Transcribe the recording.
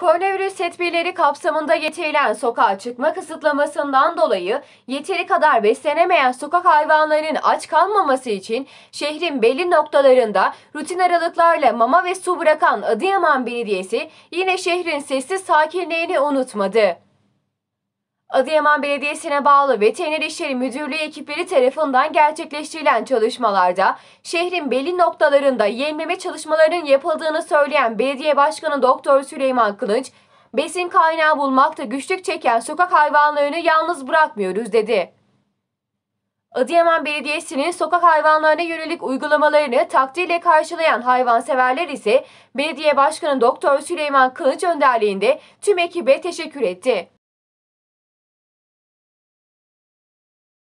Koronavirüs tedbirleri kapsamında getirilen sokağa çıkma kısıtlamasından dolayı yeteri kadar beslenemeyen sokak hayvanlarının aç kalmaması için şehrin belli noktalarında rutin aralıklarla mama ve su bırakan Adıyaman Belediyesi yine şehrin sessiz sakinliğini unutmadı. Adıyaman Belediyesi'ne bağlı Veteriner İşleri Müdürlüğü ekipleri tarafından gerçekleştirilen çalışmalarda şehrin belli noktalarında yemleme çalışmalarının yapıldığını söyleyen Belediye Başkanı Doktor Süleyman Kılıç besin kaynağı bulmakta güçlük çeken sokak hayvanlarını yalnız bırakmıyoruz dedi. Adıyaman Belediyesi'nin sokak hayvanlarına yönelik uygulamalarını takdirle karşılayan hayvanseverler ise Belediye Başkanı Doktor Süleyman Kılıç önderliğinde tüm ekibe teşekkür etti.